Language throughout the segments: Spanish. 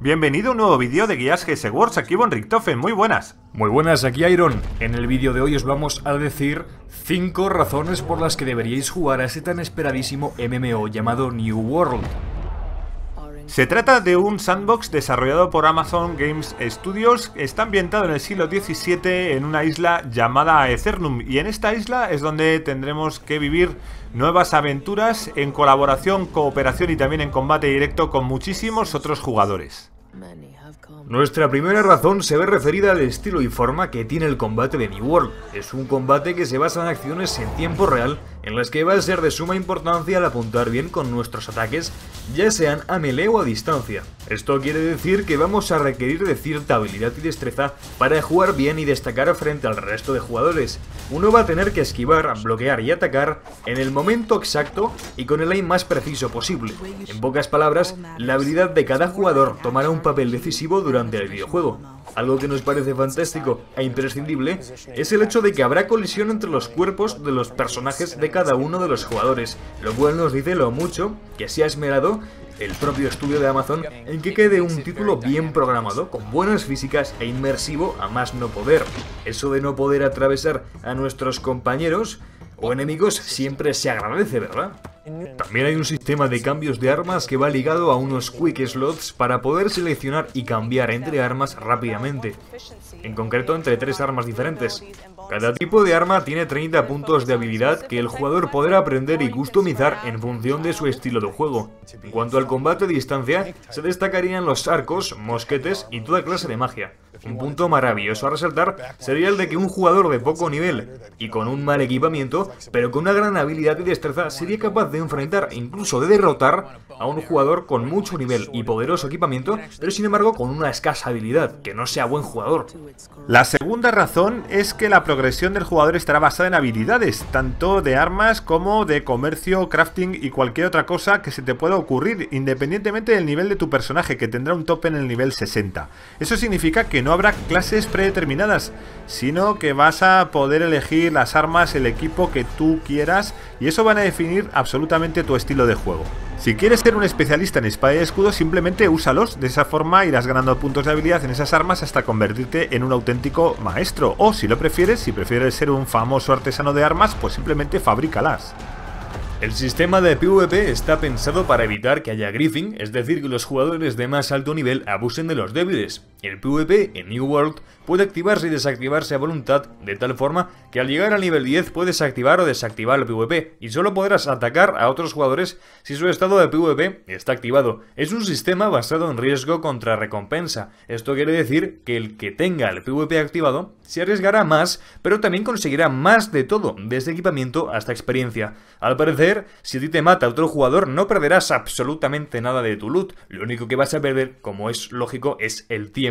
Bienvenido a un nuevo vídeo de guías GS aquí Von Richtofen, muy buenas. Muy buenas, aquí Iron. En el vídeo de hoy os vamos a decir 5 razones por las que deberíais jugar a ese tan esperadísimo MMO llamado New World. Se trata de un sandbox desarrollado por Amazon Games Studios, está ambientado en el siglo XVII en una isla llamada Ethernum, y en esta isla es donde tendremos que vivir nuevas aventuras en colaboración, cooperación y también en combate directo con muchísimos otros jugadores. Nuestra primera razón se ve referida al estilo y forma que tiene el combate de New World. Es un combate que se basa en acciones en tiempo real en las que va a ser de suma importancia el apuntar bien con nuestros ataques, ya sean a melee o a distancia. Esto quiere decir que vamos a requerir de cierta habilidad y destreza para jugar bien y destacar frente al resto de jugadores. Uno va a tener que esquivar, bloquear y atacar en el momento exacto y con el aim más preciso posible. En pocas palabras, la habilidad de cada jugador tomará un papel decisivo durante el videojuego. Algo que nos parece fantástico e imprescindible es el hecho de que habrá colisión entre los cuerpos de los personajes de cada uno de los jugadores, lo cual nos dice lo mucho que se ha esmerado el propio estudio de Amazon en que quede un título bien programado, con buenas físicas e inmersivo a más no poder. Eso de no poder atravesar a nuestros compañeros o enemigos siempre se agradece, ¿verdad? También hay un sistema de cambios de armas que va ligado a unos quick slots para poder seleccionar y cambiar entre armas rápidamente, en concreto entre tres armas diferentes. Cada tipo de arma tiene 30 puntos de habilidad que el jugador podrá aprender y customizar en función de su estilo de juego. En cuanto al combate a distancia, se destacarían los arcos, mosquetes y toda clase de magia. Un punto maravilloso a resaltar sería el de que un jugador de poco nivel y con un mal equipamiento, pero con una gran habilidad y destreza, sería capaz de enfrentar, e incluso de derrotar, a un jugador con mucho nivel y poderoso equipamiento, pero sin embargo con una escasa habilidad, que no sea buen jugador. La segunda razón es que la progresión del jugador estará basada en habilidades, tanto de armas como de comercio, crafting y cualquier otra cosa que se te pueda ocurrir, independientemente del nivel de tu personaje, que tendrá un tope en el nivel 60. Eso significa que no no habrá clases predeterminadas, sino que vas a poder elegir las armas, el equipo que tú quieras y eso van a definir absolutamente tu estilo de juego. Si quieres ser un especialista en espada y escudo, simplemente úsalos, de esa forma irás ganando puntos de habilidad en esas armas hasta convertirte en un auténtico maestro, o si lo prefieres, si prefieres ser un famoso artesano de armas, pues simplemente fabrícalas. El sistema de PvP está pensado para evitar que haya griefing, es decir, que los jugadores de más alto nivel abusen de los débiles. El PvP en New World puede activarse y desactivarse a voluntad, de tal forma que al llegar al nivel 10 puedes activar o desactivar el PvP, y solo podrás atacar a otros jugadores si su estado de PvP está activado. Es un sistema basado en riesgo contra recompensa. Esto quiere decir que el que tenga el PvP activado se arriesgará más, pero también conseguirá más de todo, desde equipamiento hasta experiencia. Al parecer, si a ti te mata otro jugador, no perderás absolutamente nada de tu loot. Lo único que vas a perder, como es lógico, es el tiempo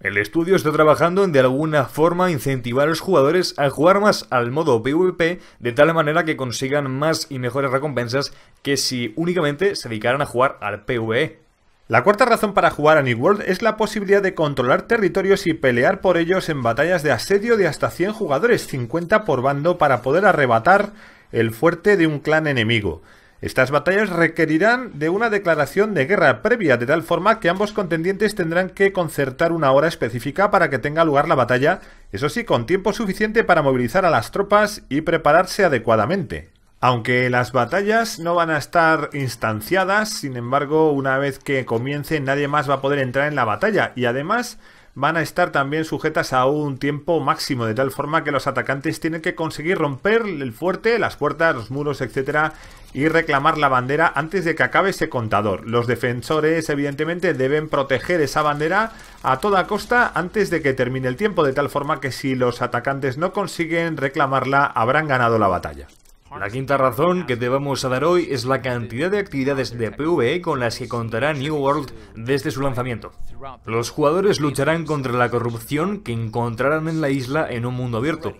el estudio está trabajando en de alguna forma incentivar a los jugadores a jugar más al modo PvP de tal manera que consigan más y mejores recompensas que si únicamente se dedicaran a jugar al PvE. La cuarta razón para jugar a New World es la posibilidad de controlar territorios y pelear por ellos en batallas de asedio de hasta 100 jugadores, 50 por bando, para poder arrebatar el fuerte de un clan enemigo. Estas batallas requerirán de una declaración de guerra previa, de tal forma que ambos contendientes tendrán que concertar una hora específica para que tenga lugar la batalla, eso sí, con tiempo suficiente para movilizar a las tropas y prepararse adecuadamente. Aunque las batallas no van a estar instanciadas, sin embargo, una vez que comience nadie más va a poder entrar en la batalla y además van a estar también sujetas a un tiempo máximo, de tal forma que los atacantes tienen que conseguir romper el fuerte, las puertas, los muros, etcétera, y reclamar la bandera antes de que acabe ese contador. Los defensores, evidentemente, deben proteger esa bandera a toda costa antes de que termine el tiempo, de tal forma que si los atacantes no consiguen reclamarla, habrán ganado la batalla. La quinta razón que te vamos a dar hoy es la cantidad de actividades de PvE con las que contará New World desde su lanzamiento. Los jugadores lucharán contra la corrupción que encontrarán en la isla en un mundo abierto.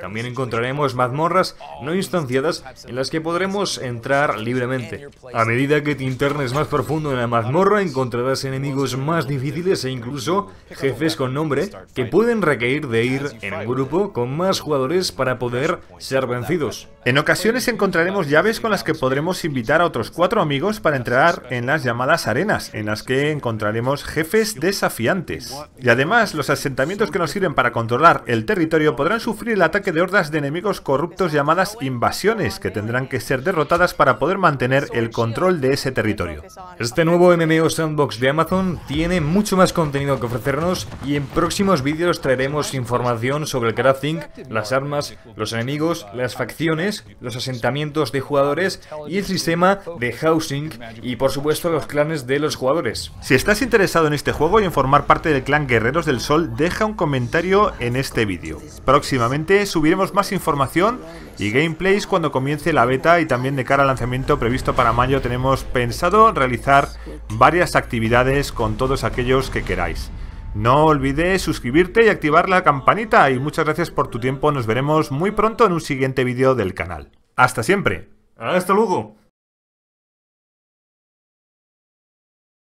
También encontraremos mazmorras no instanciadas en las que podremos entrar libremente. A medida que te internes más profundo en la mazmorra, encontrarás enemigos más difíciles e incluso jefes con nombre que pueden requerir de ir en grupo con más jugadores para poder ser vencidos. En ocasiones encontraremos llaves con las que podremos invitar a otros cuatro amigos para entrar en las llamadas arenas, en las que encontraremos jefes desafiantes. Y además, los asentamientos que nos sirven para controlar el territorio podrán sufrir el ataque de hordas de enemigos corruptos llamadas invasiones, que tendrán que ser derrotadas para poder mantener el control de ese territorio. Este nuevo MMO Sandbox de Amazon tiene mucho más contenido que ofrecernos y en próximos vídeos traeremos información sobre el crafting, las armas, los enemigos, las facciones, los asentamientos de jugadores y el sistema de housing y por supuesto los clanes de los jugadores. Si estás interesado en este juego y en formar parte del clan Guerreros del Sol, deja un comentario en este vídeo. Próximamente subiremos más información y gameplays cuando comience la beta y también de cara al lanzamiento previsto para mayo tenemos pensado realizar varias actividades con todos aquellos que queráis. No olvides suscribirte y activar la campanita y muchas gracias por tu tiempo, nos veremos muy pronto en un siguiente vídeo del canal. ¡Hasta siempre! ¡Hasta luego!